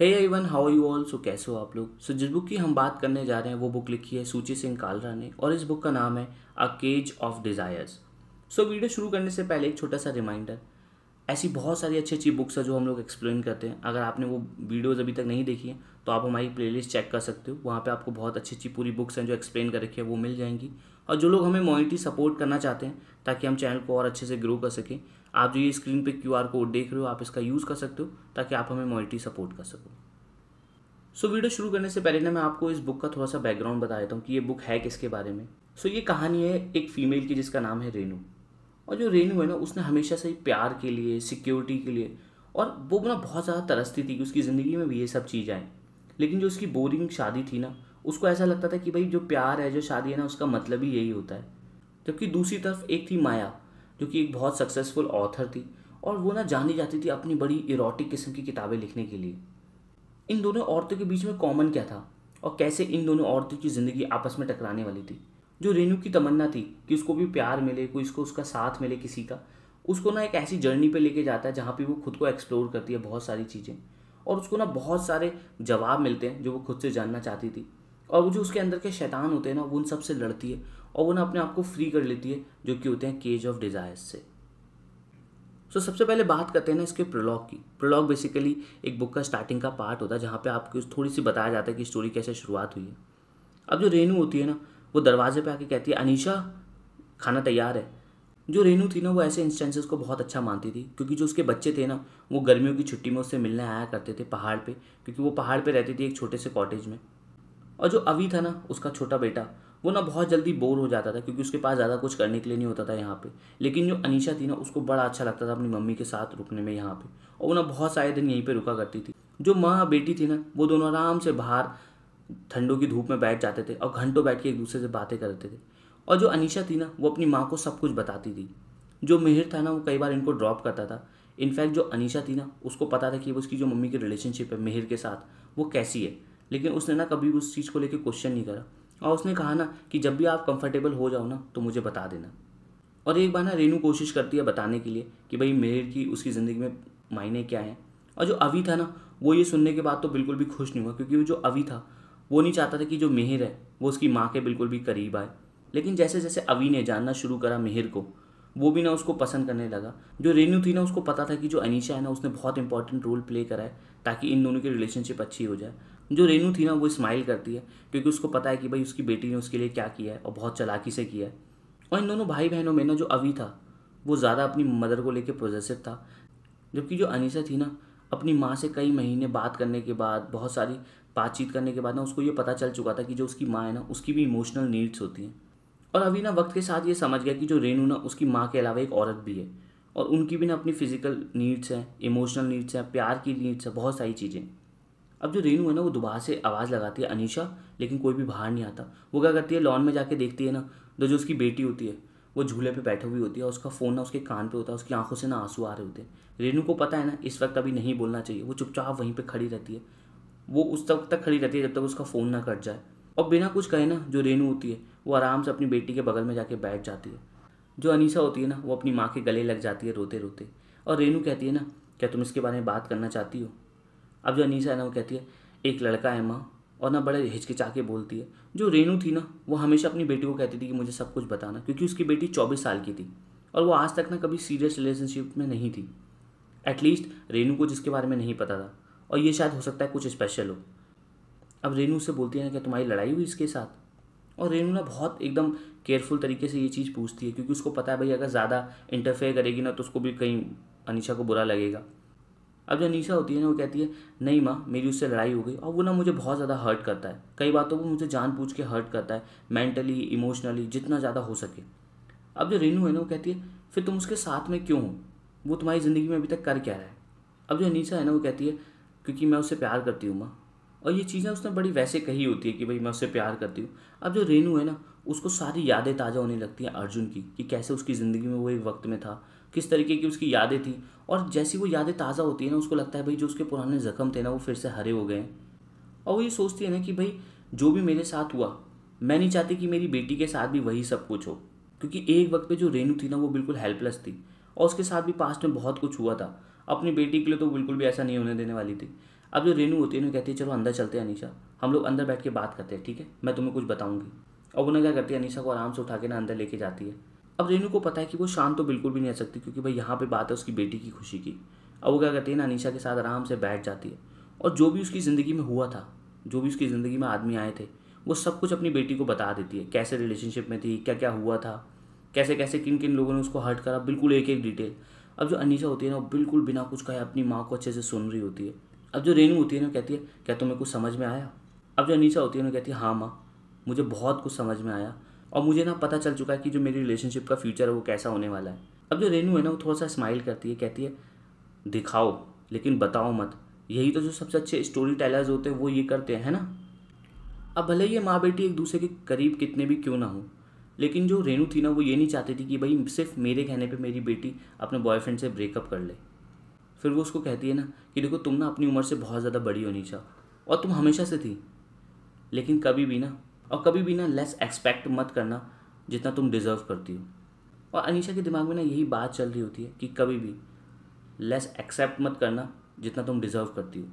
hey everyone how you all so कैसे हो आप लोग सो so, जिस बुक की हम बात करने जा रहे हैं वो बुक लिखी है सूची सिंह कालरा ने और इस बुक का नाम है a cage of desires so video शुरू करने से पहले एक छोटा सा रिमाइंडर ऐसी बहुत सारी अच्छी अच्छी बुक्स है जो हम लोग एक्सप्लेन करते हैं अगर आपने वो वीडियोज़ अभी तक नहीं देखी है तो आप हमारी प्लेलिस्ट चेक कर सकते हो वहाँ पर आपको बहुत अच्छी अच्छी पूरी बुक्स हैं जो एक्सप्लेन कर रखी है वो मिल जाएंगी और जो लोग हमें मोनिटी सपोर्ट करना चाहते हैं ताकि हम चैनल को और अच्छे से ग्रो कर सकें आप जो ये स्क्रीन पे क्यू कोड देख रहे हो आप इसका यूज़ कर सकते हो ताकि आप हमें मोनिटी सपोर्ट कर सको सो so, वीडियो शुरू करने से पहले ना मैं आपको इस बुक का थोड़ा सा बैकग्राउंड बता देता हूँ कि ये बुक है किसके बारे में सो so, ये कहानी है एक फ़ीमेल की जिसका नाम है रेनू और जो रेनू है ना उसने हमेशा से ही प्यार के लिए सिक्योरिटी के लिए और वो ना बहुत ज़्यादा तरसती थी कि उसकी ज़िंदगी में भी ये सब चीज़ आए लेकिन जो उसकी बोरिंग शादी थी ना उसको ऐसा लगता था कि भाई जो प्यार है जो शादी है ना उसका मतलब ही यही होता है जबकि दूसरी तरफ एक थी माया जो कि एक बहुत सक्सेसफुल ऑथर थी और वो ना जानी जाती थी अपनी बड़ी इरोटिक किस्म की किताबें लिखने के लिए इन दोनों औरतों के बीच में कॉमन क्या था और कैसे इन दोनों औरतों की ज़िंदगी आपस में टकराने वाली थी जो रेनू की तमन्ना थी कि उसको भी प्यार मिले कोई इसको उसका साथ मिले किसी का उसको ना एक ऐसी जर्नी पे लेके जाता है जहाँ पे वो खुद को एक्सप्लोर करती है बहुत सारी चीज़ें और उसको ना बहुत सारे जवाब मिलते हैं जो वो खुद से जानना चाहती थी और वो जो उसके अंदर के शैतान होते हैं ना वो उन सबसे से लड़ती है और वो ना अपने आप को फ्री कर लेती है जो कि होते हैं केज ऑफ डिज़ायर्स से सो so, सबसे पहले बात करते हैं ना इसके प्रोलॉग की प्रोलॉग बेसिकली एक बुक का स्टार्टिंग का पार्ट होता है जहाँ पे आपको थोड़ी सी बताया जाता है कि स्टोरी कैसे शुरुआत हुई है अब जो रेनू होती है ना वो दरवाजे पे आके कहती है अनिशा खाना तैयार है जो रेनू थी ना वो ऐसे इंस्टेंसेस को बहुत अच्छा मानती थी क्योंकि जो उसके बच्चे थे ना वो गर्मियों की छुट्टी में उससे मिलने आया करते थे पहाड़ पे क्योंकि वो पहाड़ पे रहती थी एक छोटे से कॉटेज में और जो अवी था ना उसका छोटा बेटा वो ना बहुत जल्दी बोर हो जाता था क्योंकि उसके पास ज़्यादा कुछ करने के लिए नहीं होता था यहाँ पे लेकिन जो अनीशा थी ना उसको बड़ा अच्छा लगता था अपनी मम्मी के साथ रुकने में यहाँ पे और वो ना बहुत सारे दिन यहीं पे रुका करती थी जो माँ बेटी थी ना वो दोनों आराम से बाहर ठंडों की धूप में बैठ जाते थे और घंटों बैठ के एक दूसरे से बातें करते थे और जो अनीशा थी ना वो अपनी माँ को सब कुछ बताती थी जो मेहर था ना वो कई बार इनको ड्रॉप करता था इनफैक्ट जो अनीशा थी ना उसको पता था कि उसकी जो मम्मी की रिलेशनशिप है मेहर के साथ वो कैसी है लेकिन उसने ना कभी उस चीज़ को लेकर क्वेश्चन नहीं करा और उसने कहा ना कि जब भी आप कंफर्टेबल हो जाओ ना तो मुझे बता देना और एक बार ना रेनू कोशिश करती है बताने के लिए कि भाई मेहर की उसकी ज़िंदगी में मायने क्या हैं और जो अभी था ना वो ये सुनने के बाद तो बिल्कुल भी खुश नहीं हुआ क्योंकि वो जो अभी था वो नहीं चाहता था कि जो मेहर है वो उसकी माँ के बिल्कुल भी करीब आए लेकिन जैसे जैसे अवी ने जानना शुरू करा मेहर को वो भी ना उसको पसंद करने लगा जो रेनू थी ना उसको पता था कि जो अनीशा है ना उसने बहुत इंपॉर्टेंट रोल प्ले करा है ताकि इन दोनों की रिलेशनशिप अच्छी हो जाए जो रेनू थी ना वो स्माइल करती है क्योंकि उसको पता है कि भाई उसकी बेटी ने उसके लिए क्या किया है और बहुत चलाकी से किया है और इन दोनों भाई बहनों में ना जो अवी था वो ज़्यादा अपनी मदर को लेकर प्रोजेसिव था जबकि जो अनिसा थी ना अपनी माँ से कई महीने बात करने के बाद बहुत सारी बातचीत करने के बाद ना उसको ये पता चल चुका था कि जो उसकी माँ है ना उसकी भी इमोशनल नीड्स होती हैं और अभी ना वक्त के साथ ये समझ गया कि जो रेनू ना उसकी माँ के अलावा एक औरत भी है और उनकी भी ना अपनी फ़िज़िकल नीड्स हैं इमोशनल नीड्स हैं प्यार की नीड्स हैं बहुत सारी चीज़ें अब जो रेनू है ना वो दोबारा से आवाज़ लगाती है अनीशा लेकिन कोई भी बाहर नहीं आता वो क्या करती है लॉन में जाके देखती है ना तो जो उसकी बेटी होती है वो झूले पे बैठी हुई होती है और उसका फ़ोन ना उसके कान पे होता है उसकी आंखों से ना आंसू आ रहे होते हैं रेनू को पता है ना इस वक्त अभी नहीं बोलना चाहिए वो चुपचाप वहीं पर खड़ी रहती है वो उस तक तक खड़ी रहती है जब तक उसका फ़ोन ना कट जाए और बिना कुछ कहे ना जो रेनू होती है वो आराम से अपनी बेटी के बगल में जाके बैठ जाती है जो अनीसा होती है ना वो अपनी माँ के गले लग जाती है रोते रोते और रेनू कहती है ना क्या तुम इसके बारे में बात करना चाहती हो अब जो अनीसा है ना वो कहती है एक लड़का है माँ और ना बड़े हिचकिचा के बोलती है जो रेनू थी ना वो हमेशा अपनी बेटी को कहती थी कि मुझे सब कुछ बताना क्योंकि उसकी बेटी चौबीस साल की थी और वो आज तक ना कभी सीरियस रिलेशनशिप में नहीं थी एटलीस्ट रेनू को जिसके बारे में नहीं पता था और ये शायद हो सकता है कुछ स्पेशल हो अब रेनू उससे बोलती है ना क्या तुम्हारी लड़ाई हुई इसके साथ और रेनू ना बहुत एकदम केयरफुल तरीके से ये चीज़ पूछती है क्योंकि उसको पता है भाई अगर ज़्यादा इंटरफेयर करेगी ना तो उसको भी कहीं अनिशा को बुरा लगेगा अब जो निशा होती है ना वो कहती है नहीं माँ मेरी उससे लड़ाई हो गई और वो ना मुझे बहुत ज़्यादा हर्ट करता है कई बातों को मुझे जान पूछ के हर्ट करता है मेंटली इमोशनली जितना ज़्यादा हो सके अब जो रेनू है ना वो कहती है फिर तुम उसके साथ में क्यों हो वो तुम्हारी ज़िंदगी में अभी तक कर क्या रहा है अब जो निशा है ना वो कहती है क्योंकि मैं उससे प्यार करती हूँ माँ और ये चीज़ें उसने बड़ी वैसे कही होती है कि भाई मैं उससे प्यार करती हूँ अब जो रेनू है ना उसको सारी यादें ताज़ा होने लगती हैं अर्जुन की कि कैसे उसकी ज़िंदगी में वो एक वक्त में था किस तरीके की उसकी यादें थी और जैसी वो यादें ताज़ा होती है ना उसको लगता है भाई जो उसके पुराने ज़ख्म थे ना वो फिर से हरे हो गए और वो ये सोचती है ना कि भाई जो भी मेरे साथ हुआ मैं नहीं चाहती कि मेरी बेटी के साथ भी वही सब कुछ हो क्योंकि एक वक्त पे जो रेनू थी ना वो बिल्कुल हेल्पलेस थी और उसके साथ भी पास्ट में बहुत कुछ हुआ था अपनी बेटी के लिए तो बिल्कुल भी ऐसा नहीं होने देने वाली थी अब जो रेनू होती है ना कहती है चलो अंदर चलते हैं अनिशा हम लोग अंदर बैठ के बात करते हैं ठीक है मैं तुम्हें कुछ बताऊँगी अब उन्हें क्या करती है अनिशा को आराम से उठा के ना अंदर लेके जाती है अब रेनू को पता है कि वो शांत तो बिल्कुल भी नहीं आ सकती क्योंकि भाई यहाँ पे बात है उसकी बेटी की खुशी की अब वो क्या करती है ना अनिशा के साथ आराम से बैठ जाती है और जो भी उसकी ज़िंदगी में हुआ था जो भी उसकी ज़िंदगी में आदमी आए थे वो सब कुछ अपनी बेटी को बता देती है कैसे रिलेशनशिप में थी क्या क्या हुआ था कैसे कैसे किन किन लोगों ने उसको हर्ट करा बिल्कुल एक एक डिटेल अब जो अनिशा होती है ना वो बिल्कुल बिना कुछ कहे अपनी माँ को अच्छे से सुन रही होती है अब जो रेनू होती है ना कहती है क्या तुम्हें कुछ समझ में आया अब जो अनिशा होती है ना कहती है हाँ माँ मुझे बहुत कुछ समझ में आया और मुझे ना पता चल चुका है कि जो मेरी रिलेशनशिप का फ्यूचर है वो कैसा होने वाला है अब जो रेनू है ना वो थोड़ा सा स्माइल करती है कहती है दिखाओ लेकिन बताओ मत यही तो जो सबसे अच्छे स्टोरी टेलर्स होते हैं वो ये करते हैं है ना अब भले ये माँ बेटी एक दूसरे के करीब कितने भी क्यों ना हो लेकिन जो रेनू थी ना वो ये नहीं चाहती थी कि भाई सिर्फ मेरे कहने पे मेरी बेटी अपने बॉयफ्रेंड से ब्रेकअप कर ले फिर वो उसको कहती है ना कि देखो तुम ना अपनी उम्र से बहुत ज़्यादा बड़ी होनी चाहो और तुम हमेशा से थी लेकिन कभी भी ना और कभी भी ना लेस एक्सपेक्ट मत करना जितना तुम डिज़र्व करती हो और अनिशा के दिमाग में ना यही बात चल रही होती है कि कभी भी लेस एक्सेप्ट मत करना जितना तुम डिज़र्व करती हो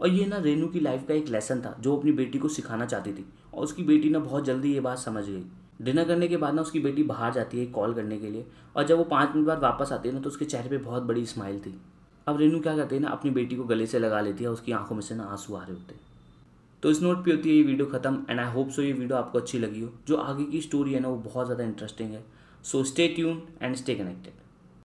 और ये ना रेनू की लाइफ का एक लेसन था जो अपनी बेटी को सिखाना चाहती थी और उसकी बेटी ना बहुत जल्दी ये बात समझ गई डिनर करने के बाद ना उसकी बेटी बाहर जाती है कॉल करने के लिए और जब वो पाँच मिनट बाद वापस आती है ना तो उसके चेहरे पर बहुत बड़ी स्माइल थी अब रेनू क्या करती है ना अपनी बेटी को गले से लगा लेती है उसकी आंखों में से ना आंसू आ रहे होते हैं तो इस नोट पे होती है ये वीडियो खत्म एंड आई होप सो ये वीडियो आपको अच्छी लगी हो जो आगे की स्टोरी है ना वो बहुत ज़्यादा इंटरेस्टिंग है so stay tune and stay connected